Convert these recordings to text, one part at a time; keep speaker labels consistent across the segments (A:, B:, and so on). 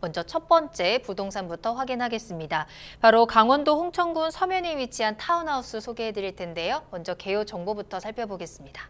A: 먼저 첫 번째 부동산부터 확인하겠습니다. 바로 강원도 홍천군 서면에 위치한 타운하우스 소개해 드릴 텐데요. 먼저 개요 정보부터 살펴보겠습니다.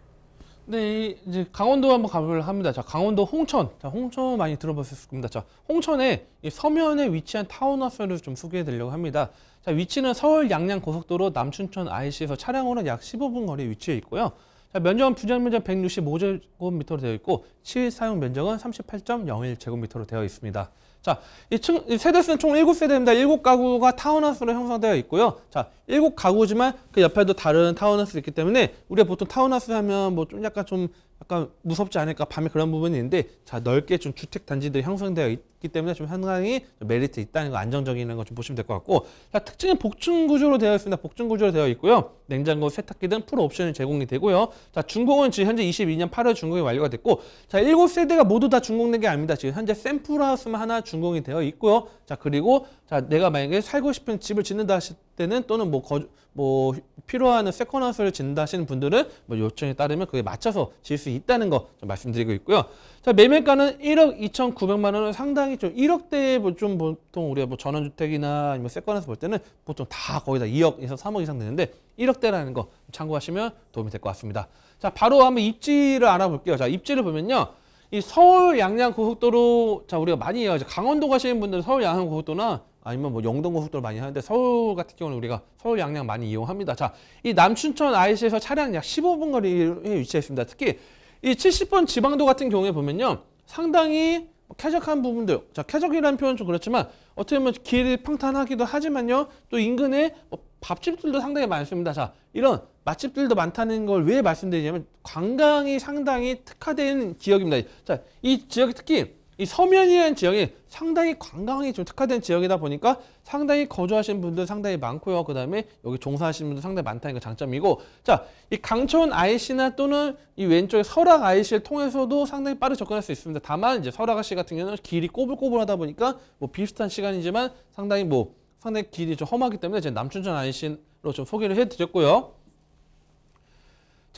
A: 네, 이제 강원도 한번 가볼 합니다. 자, 강원도 홍천. 자, 홍천 많이 들어보셨을 겁니다. 자, 홍천에 서면에 위치한 타운하우스를 좀 소개해 드리려고 합니다. 자, 위치는 서울 양양 고속도로 남춘천 IC에서 차량으로약 15분 거리에 위치해 있고요. 자, 면적은 분양 면적 165제곱미터로 되어 있고, 실 사용 면적은 38.01제곱미터로 되어 있습니다. 자, 이, 층, 이 세대수는 총 7세대입니다. 7가구가 타운하우스로 형성되어 있고요. 자, 7가구지만 그 옆에도 다른 타운하우스 있기 때문에 우리가 보통 타운하우스 하면 뭐 좀 약간 좀 약간 무섭지 않을까 밤에 그런 부분이 있는데 자 넓게 좀 주택 단지들이 형성되어 있기 때문에 좀 상당히 메리트 있다는 거 안정적인 거 좀 보시면 될 것 같고 자 특징은 복층 구조로 되어 있습니다 복층 구조로 되어 있고요 냉장고, 세탁기 등 풀 옵션이 제공이 되고요. 자, 중공은 지금 현재 22년 8월 중공이 완료가 됐고 자, 7세대가 모두 다중공된게 아닙니다. 지금 현재 샘플하우스만 하나 중공이 되어 있고요. 자, 그리고 자, 내가 만약에 살고 싶은 집을 짓는다 하실 때는 또는 뭐, 거, 뭐 필요한 세컨하우스를 진다하시는 분들은 뭐 요청에 따르면 그에 맞춰서 질 수 있다는 거 좀 말씀드리고 있고요. 자 매매가는 1억 2,900만 원은 상당히 좀 1억대에 뭐좀 보통 우리가 뭐 전원주택이나 아니면 세컨하우스 볼 때는 보통 다 거의 다 2억에서 3억 이상 되는데 1억대라는 거 참고하시면 도움이 될 것 같습니다. 자 바로 한번 입지를 알아볼게요. 자 입지를 보면요. 이 서울 양양 고속도로 자 우리가 많이 해요. 강원도 가시는 분들은 서울 양양 고속도로나 아니면 뭐 영동고속도로 많이 하는데 서울 같은 경우는 우리가 서울 양양 많이 이용합니다. 자, 이 남춘천 IC에서 차량 약 15분 거리에 위치해 있습니다. 특히 이 70번 지방도 같은 경우에 보면요. 상당히 쾌적한 부분들, 자, 쾌적이라는 표현 은좀 그렇지만 어떻게 보면 길이 평탄하기도 하지만요. 또 인근에 뭐 밥집들도 상당히 많습니다. 자, 이런 맛집들도 많다는 걸 왜 말씀드리냐면 관광이 상당히 특화된 지역입니다. 자, 이 지역이 특히 이 서면이라는 지역이 상당히 관광이 좀 특화된 지역이다 보니까 상당히 거주하시는 분들 상당히 많고요. 그 다음에 여기 종사하시는 분들 상당히 많다는 게 장점이고 자, 이 강촌 IC나 또는 이 왼쪽에 설악 IC를 통해서도 상당히 빠르게 접근할 수 있습니다. 다만 이제 설악 IC 같은 경우는 길이 꼬불꼬불하다 보니까 뭐 비슷한 시간이지만 상당히 뭐 상당히 길이 좀 험하기 때문에 제 남춘천 IC로 좀 소개를 해드렸고요.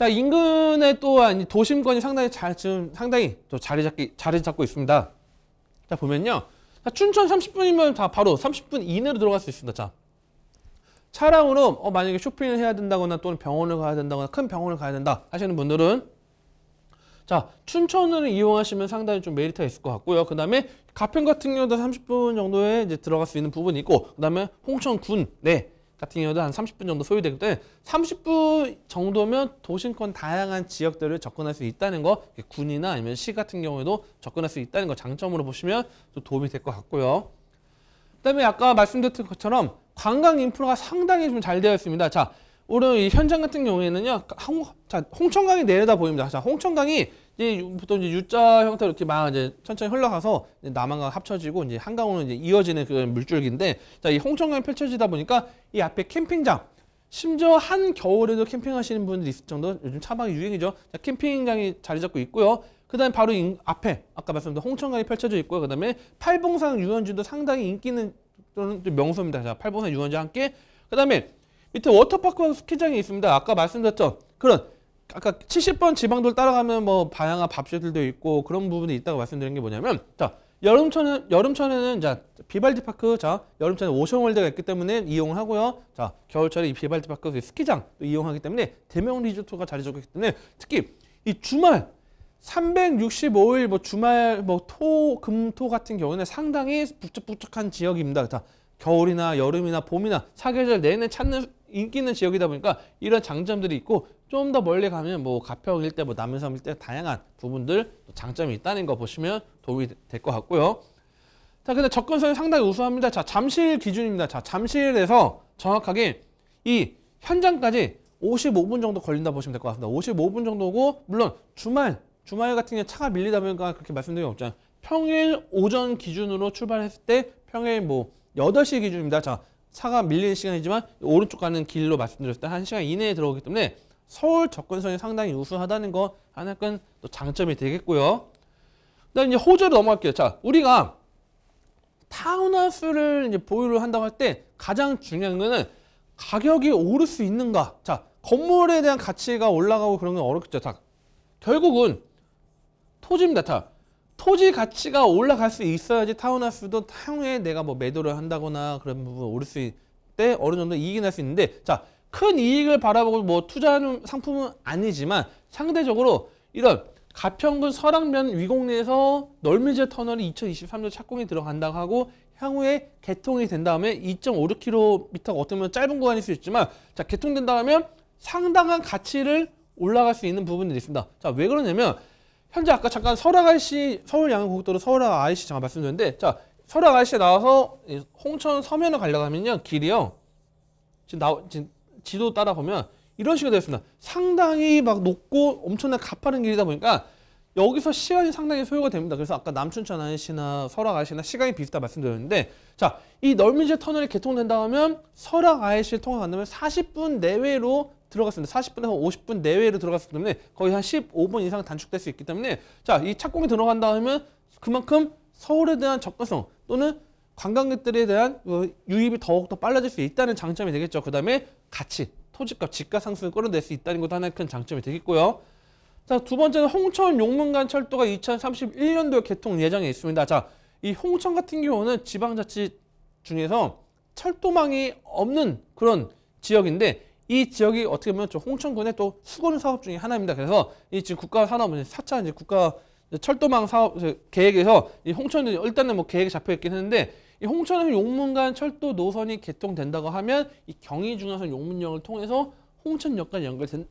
A: 자, 인근에 또한 도심권이 상당히 잘 지금 상당히 또 자리 잡기 자리 잡고 있습니다. 자, 보면요. 자, 춘천 30분이면 다 바로 30분 이내로 들어갈 수 있습니다. 자. 차량으로 어, 만약에 쇼핑을 해야 된다거나 또는 병원을 가야 된다거나 큰 병원을 가야 된다 하시는 분들은 자 춘천을 이용하시면 상당히 좀 메리트가 있을 것 같고요 그 다음에 가평 같은 경우도 30분 정도에 이제 들어갈 수 있는 부분이 있고 그 다음에 홍천군 네. 같은 경우도 한 30분 정도 소요되기 때문에 30분 정도면 도심권 다양한 지역들을 접근할 수 있다는 거 군이나 아니면 시 같은 경우에도 접근할 수 있다는 거 장점으로 보시면 좀 도움이 될 것 같고요. 그다음에 아까 말씀드렸던 것처럼 관광 인프라가 상당히 좀 잘 되어 있습니다. 자, 오늘 이 현장 같은 경우에는요, 그 홍, 자, 홍천강이 내려다 보입니다. 자, 홍천강이 이게 보통 이제 U자 형태로 이렇게 막 이제 천천히 흘러가서 이제 남한강 합쳐지고 이제 한강으로 이제 이어지는 그 물줄기인데 자, 이 홍천강이 펼쳐지다 보니까 이 앞에 캠핑장 심지어 한 겨울에도 캠핑하시는 분들이 있을 정도 요즘 차박이 유행이죠. 자, 캠핑장이 자리 잡고 있고요. 그다음에 바로 인, 앞에 아까 말씀드린 홍천강이 펼쳐져 있고요. 그다음에 팔봉산 유원지도 상당히 인기 있는 또는 명소입니다. 자, 팔봉산 유원지와 함께 그다음에 밑에 워터파크와 스키장이 있습니다. 아까 말씀드렸죠. 그런 아까 70번 지방도를 따라가면 뭐 바야가 밥실들도 있고 그런 부분이 있다고 말씀드린 게 뭐냐면 자 여름철은 여름철에는 자 비발디 파크 자 여름철에 오션월드가 있기 때문에 이용을 하고요 자 겨울철에 이 비발디 파크 스키장도 이용하기 때문에 대명 리조트가 자리 잡고 기 때문에 특히 이 주말 365일 뭐 주말 뭐 토 금토 같은 경우는 상당히 북적북적한 지역입니다. 자 겨울이나 여름이나 봄이나 사계절 내내 찾는 인기 있는 지역이다 보니까 이런 장점들이 있고 좀더 멀리 가면 뭐 가평일 때, 뭐 남해섬일 때 다양한 부분들 장점이 있다는 거 보시면 도움이 될 것 같고요. 자, 근데 접근성이 상당히 우수합니다. 자, 잠실 기준입니다. 자, 잠실에서 정확하게 이 현장까지 55분 정도 걸린다 보시면 될 것 같습니다. 55분 정도고 물론 주말 주말 같은 경우 차가 밀리다 보니까 그렇게 말씀드린 게 없잖아요. 평일 오전 기준으로 출발했을 때 평일 뭐 8시 기준입니다. 자, 차가 밀리는 시간이지만 오른쪽 가는 길로 말씀드렸을 때 1시간 이내에 들어오기 때문에 서울 접근성이 상당히 우수하다는 거 하나 큰또 장점이 되겠고요. 그다음 이제 호주로 넘어갈게요. 자, 우리가 타운하우스를 이제 보유를 한다고 할 때 가장 중요한 거는 가격이 오를 수 있는가. 자, 건물에 대한 가치가 올라가고 그런 건 어렵겠죠. 자, 결국은 토지입니다. 자, 토지 가치가 올라갈 수 있어야지 타운하우스도 향후에 내가 뭐 매도를 한다거나 그런 부분 오를 수 있, 때 어느 정도 이익이 날 수 있는데 자큰 이익을 바라보고 뭐 투자하는 상품은 아니지만 상대적으로 이런 가평군 설악면 위공리에서 널미제 터널이 2023년 착공이 들어간다고 하고 향후에 개통이 된 다음에 2.56km가 어떻게 보면 짧은 구간일 수 있지만 자 개통된다면 상당한 가치를 올라갈 수 있는 부분들이 있습니다. 자 왜 그러냐면 현재 아까 잠깐 설악 IC 서울 양양고속도로 서울 IC 잠깐 말씀드렸는데 자 설악 IC 나와서 홍천 서면을 가려고 하면요 길이요 지금 나 지금 지도 따라 보면 이런 식으로 되어 습니다 상당히 막 높고 엄청나게 가파른 길이다 보니까 여기서 시간이 상당히 소요가 됩니다. 그래서 아까 남춘천 아저씨나 설악 아저씨나 시간이 비슷하다 말씀드렸는데 자, 이널미질 터널이 개통된다 하면 설악 아저씨를 통과한다면 40분 내외로 들어갔습니다. 40분에서 50분 내외로 들어갔기 때문에 거의 한 15분 이상 단축될 수 있기 때문에 자, 이 착공이 들어간다 하면 그만큼 서울에 대한 접근성 또는 관광객들에 대한 어, 유입이 더욱더 빨라질 수 있다는 장점이 되겠죠. 그 다음에 가치, 토지값, 집가 상승을 끌어낼 수 있다는 것도 하나의 큰 장점이 되겠고요. 자, 두 번째는 홍천 용문간 철도가 2031년도에 개통 예정에 있습니다. 자, 이 홍천 같은 경우는 지방자치 중에서 철도망이 없는 그런 지역인데 이 지역이 어떻게 보면 저 홍천군의 또 수건 사업 중에 하나입니다. 그래서 이 지금 국가 산업은 4차 이제 국가 철도망 사업 계획에서 이 홍천은 일단은 뭐 계획이 잡혀 있긴 했는데 이홍천에 용문간 철도 노선이 개통된다고 하면 이 경의중앙선 용문역을 통해서 홍천역까지 연결되면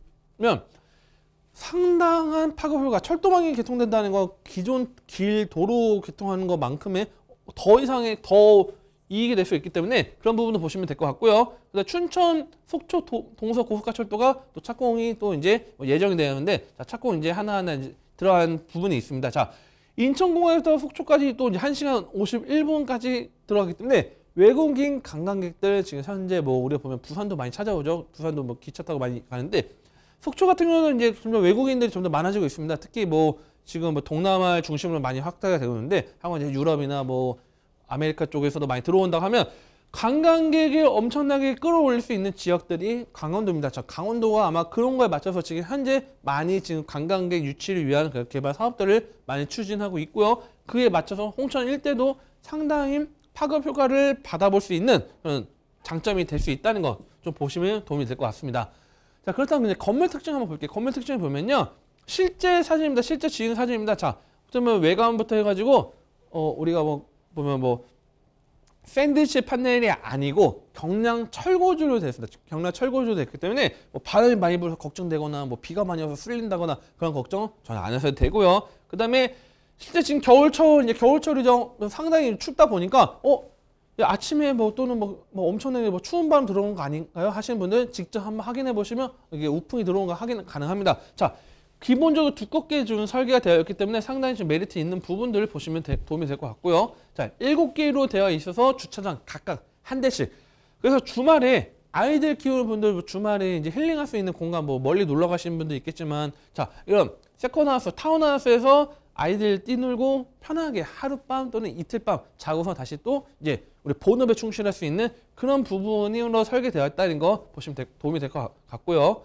A: 상당한 파급 효과 철도망이 개통된다는 건 기존 길 도로 개통하는 것만큼의 더 이상의 더 이익이 될 수 있기 때문에 그런 부분도 보시면 될 것 같고요. 그다음 춘천 속초 동서 고속화 철도가 또 착공이 또 이제 뭐 예정이 되었는데 자 착공 이제 하나하나 이제 들어간 부분이 있습니다. 자, 인천공항에서 속초까지 또 이제 1시간 51분까지 들어가기 때문에 외국인 관광객들 지금 현재 뭐 우리가 보면 부산도 많이 찾아오죠. 부산도 뭐 기차 타고 많이 가는데 속초 같은 경우는 이제 점점 외국인들이 점점 많아지고 있습니다. 특히 뭐 지금 뭐동남아 중심으로 많이 확대가 되고 있는데 한국 이제 유럽이나 뭐 아메리카 쪽에서도 많이 들어온다고 하면 관광객을 엄청나게 끌어올릴 수 있는 지역들이 강원도입니다. 저 강원도가 아마 그런 거에 맞춰서 지금 현재 많이 지금 관광객 유치를 위한 그 개발 사업들을 많이 추진하고 있고요. 그에 맞춰서 홍천 일대도 상당히 파급 효과를 받아볼 수 있는 그런 장점이 될 수 있다는 것 좀 보시면 도움이 될 것 같습니다. 자 그렇다면 이제 건물 특징 한번 볼게요. 건물 특징을 보면요. 실제 사진입니다. 실제 지은 사진입니다. 자, 그러면 외관부터 해가지고 어 우리가 뭐 보면 뭐 샌드위치 판넬이 아니고 경량 철거주로 됐습니다. 경량 철거주로 됐기 때문에 뭐 바람이 많이 불어서 걱정되거나 뭐 비가 많이 와서 쓸린다거나 그런 걱정 전혀 안 하셔도 되고요. 그 다음에 실제 지금 겨울철 이제 겨울철이죠. 상당히 춥다 보니까 어 아침에 뭐 또는 뭐, 뭐 엄청나게 뭐 추운 바람 들어온 거 아닌가요? 하시는 분들 직접 한번 확인해 보시면 이게 우풍이 들어온 거 확인 가능합니다. 자, 기본적으로 두껍게 해 주는 설계가 되어 있기 때문에 상당히 좀 메리트 있는 부분들을 보시면 되, 도움이 될 것 같고요. 자, 일곱 개로 되어 있어서 주차장 각각 한 대씩. 그래서 주말에 아이들 키우는 분들 뭐 주말에 이제 힐링할 수 있는 공간 뭐 멀리 놀러 가시는 분도 있겠지만 자 이런 세컨하우스 타운하우스에서 아이들 뛰놀고 편하게 하룻밤 또는 이틀밤 자고서 다시 또 이제 우리 본업에 충실할 수 있는 그런 부분으로 설계되어 있다는 거 보시면 되, 도움이 될 것 같고요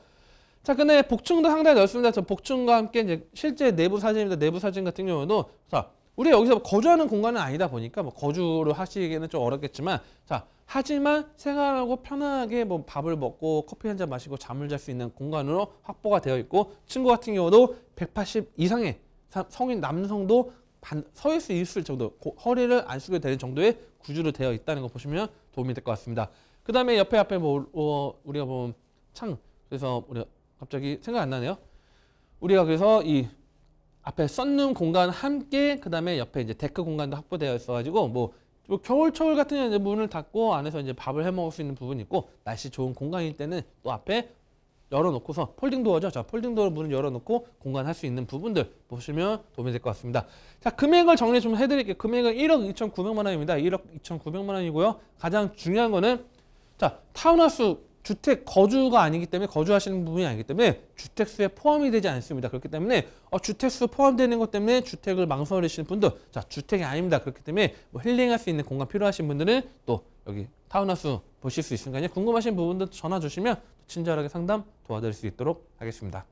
A: 자, 근데 복층도 상당히 넓습니다. 저 복층과 함께 이제 실제 내부 사진입니다. 내부 사진 같은 경우도 자, 우리 여기서 거주하는 공간은 아니다 보니까 뭐 거주로 하시기에는 좀 어렵겠지만 자, 하지만 생활하고 편하게 뭐 밥을 먹고 커피 한 잔 마시고 잠을 잘 수 있는 공간으로 확보가 되어 있고 친구 같은 경우도 180 이상의 성인 남성도 서있을수 있을 정도 허리를 안 쓰게 되는 정도의 구조로 되어 있다는 거 보시면 도움이 될 것 같습니다. 그 다음에 옆에 앞에 뭐 어, 우리가 보면 창 그래서 우리가 갑자기 생각 안 나네요. 우리가 그래서 이 앞에 썬룸 공간 함께 그 다음에 옆에 이제 데크 공간도 확보되어 있어가지고 뭐, 뭐, 겨울철 같은 경우는 문을 닫고 안에서 이제 밥을 해 먹을 수 있는 부분이 있고 날씨 좋은 공간일 때는 또 앞에 열어놓고서 폴딩 도어죠. 자, 폴딩 도어 문을 열어놓고 공간할 수 있는 부분들 보시면 도움이 될 것 같습니다. 자, 금액을 정리 좀 해드릴게요. 금액은 1억 2,900만 원입니다. 1억 2,900만 원이고요. 가장 중요한 거는 자, 타운하우스 주택 거주가 아니기 때문에 거주하시는 부분이 아니기 때문에 주택수에 포함이 되지 않습니다. 그렇기 때문에 어, 주택수 포함되는 것 때문에 주택을 망설이시는 분들 자 주택이 아닙니다. 그렇기 때문에 뭐 힐링할 수 있는 공간 필요하신 분들은 또 여기 타운하우스 보실 수 있으니까요. 궁금하신 부분도 전화 주시면 친절하게 상담 도와드릴 수 있도록 하겠습니다.